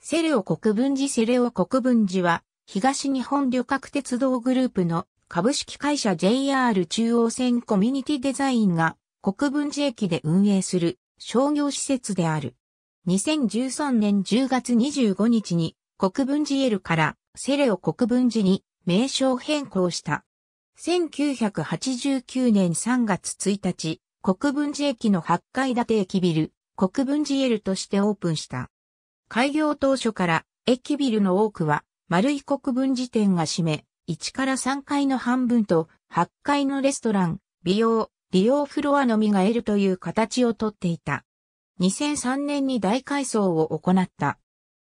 セレオ国分寺セレオ国分寺は、東日本旅客鉄道グループの株式会社 JR 中央線コミュニティデザインが国分寺駅で運営する商業施設である。2013年10月25日に国分寺 L からセレオ国分寺に名称変更した。1989年3月1日、国分寺駅の8階建て駅ビル、国分寺 L としてオープンした。開業当初から駅ビルの多くは丸い国分寺店が占め、1から3階の半分と8階のレストラン、美容、利用フロアのみが得るという形をとっていた。2003年に大改装を行った。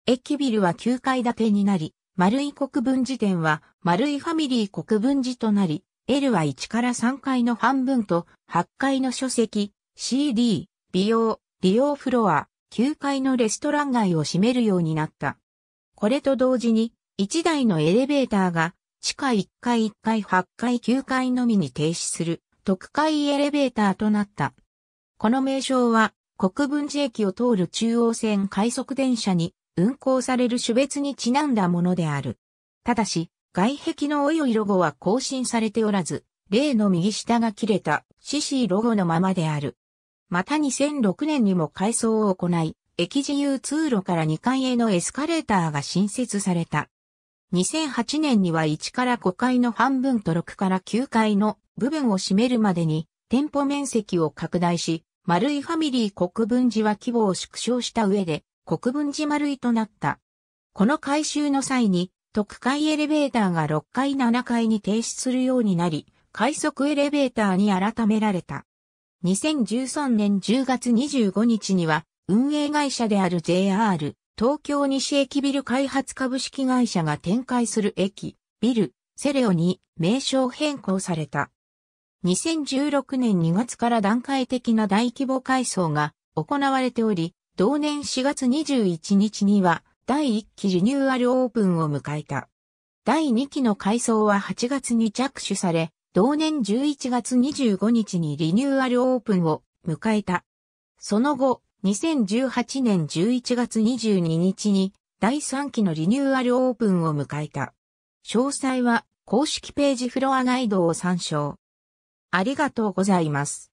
駅ビルは9階建てになり、丸井国分寺店は丸井ファミリー国分寺となり、L は1から3階の半分と8階の書籍、CD、美容、利用フロア、9階のレストラン街を占めるようになった。これと同時に、1台のエレベーターが、地下1階1階8階9階のみに停止する、特階エレベーターとなった。この名称は、国分寺駅を通る中央線快速電車に運行される種別にちなんだものである。ただし、外壁のおよいロゴは更新されておらず、例の右下が切れた、シシーロゴのままである。また2006年にも改装を行い、駅自由通路から2階へのエスカレーターが新設された。2008年には1から5階の半分と6から9階の部分を占めるまでに店舗面積を拡大し、丸いファミリー国分寺は規模を縮小した上で国分寺丸井となった。この改修の際に特階エレベーターが6階7階に停止するようになり、快速エレベーターに改められた。2013年10月25日には、運営会社である JR 東京西駅ビル開発株式会社が展開する駅、ビル、セレオに名称変更された。2016年2月から段階的な大規模改装が行われており、同年4月21日には第1期リニューアルオープンを迎えた。第2期の改装は8月に着手され、同年11月25日にリニューアルオープンを迎えた。その後、2018年11月22日に第3期のリニューアルオープンを迎えた。詳細は公式ページフロアガイドを参照。ありがとうございます。